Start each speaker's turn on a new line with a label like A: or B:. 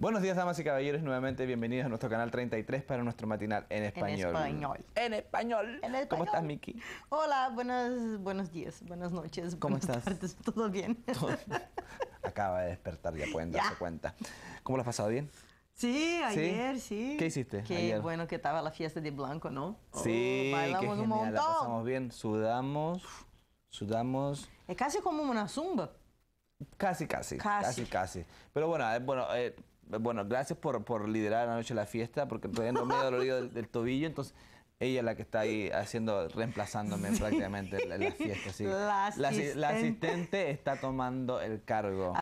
A: Buenos días, damas y caballeros, nuevamente bienvenidos a nuestro canal 33 para nuestro matinal en español. En español.
B: En español. ¿Cómo estás, Miki? Hola, buenos, buenos días, buenas noches. ¿Cómo estás? ¿Todo bien?
A: Acaba de despertar, ya pueden darse cuenta. ¿Cómo lo has pasado bien?
C: Sí, ayer sí. ¿Qué hiciste? Qué bueno que estaba la fiesta de Blanco, ¿no? Sí, oh, bailamos un montón. pasamos
A: bien, sudamos,
C: sudamos. Es casi como una zumba. Casi, casi, casi,
A: casi. Pero bueno, eh, bueno eh, bueno, gracias por, por liderar la noche la fiesta, porque todavía no me he dolorido del, tobillo, entonces ella es la que está ahí haciendo, reemplazándome prácticamente en la, fiesta. La, asistente. la, asistente está tomando el cargo.